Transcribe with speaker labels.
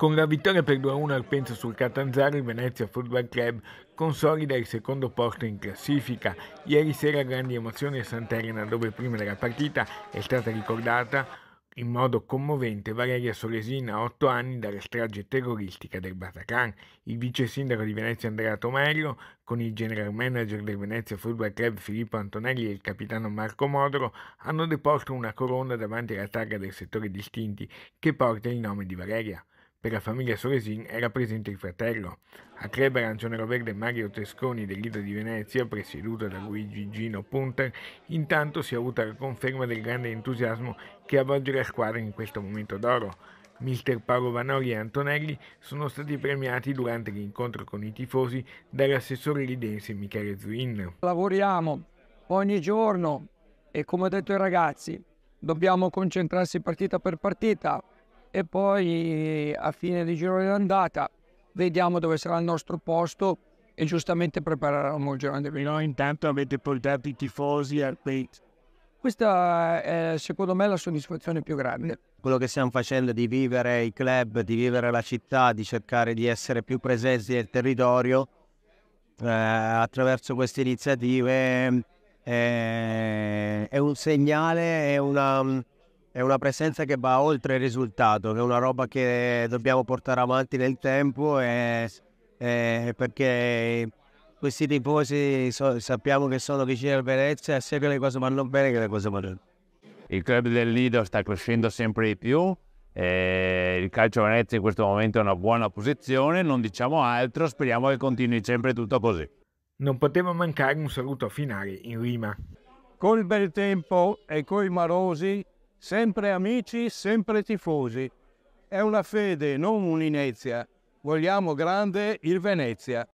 Speaker 1: Con la vittoria per 2-1 al Penso sul Catanzaro, il Venezia Football Club consolida il secondo posto in classifica. Ieri sera grandi emozioni a Sant'Erena, dove prima della partita è stata ricordata in modo commovente Valeria Solesina, a 8 anni, dalla strage terroristica del Bataclan. Il vice sindaco di Venezia Andrea Tomello, con il general manager del Venezia Football Club Filippo Antonelli e il capitano Marco Modoro, hanno deposto una corona davanti alla targa del settore distinti che porta il nome di Valeria. Per la famiglia Solesin era presente il fratello. A Club Arancionero-Verde Mario Tesconi dell'Ida di Venezia, presieduta da Luigi Gino Punter, intanto si è avuta la conferma del grande entusiasmo che avvolge la squadra in questo momento d'oro. Mister Paolo Vanoli e Antonelli sono stati premiati durante l'incontro con i tifosi dall'assessore
Speaker 2: lidense Michele Zuin. Lavoriamo ogni giorno e come ho detto ai ragazzi, dobbiamo concentrarsi partita per partita, e poi a fine di girone d'andata vediamo dove sarà il nostro posto e giustamente prepareremo il girone di no, intanto avete portato i tifosi al peito.
Speaker 3: Questa
Speaker 2: è secondo me la soddisfazione più grande.
Speaker 3: Quello che stiamo facendo è di vivere i club, di vivere la città, di cercare di essere più presenti nel territorio eh, attraverso queste iniziative eh, è un segnale, è una, è una presenza che va oltre il risultato, che è una roba che dobbiamo portare avanti nel tempo e, e perché questi tifosi so, sappiamo che sono vicini al Venezia e sia che le cose vanno bene che le cose vanno Il club del Lido sta crescendo sempre di più, il calcio
Speaker 1: Venezia in questo momento è una buona posizione, non diciamo altro, speriamo che continui sempre tutto così. Non poteva mancare un saluto finale in rima. Col bel tempo e coi marosi sempre amici, sempre tifosi. È una
Speaker 3: fede, non un'inezia. Vogliamo grande il Venezia.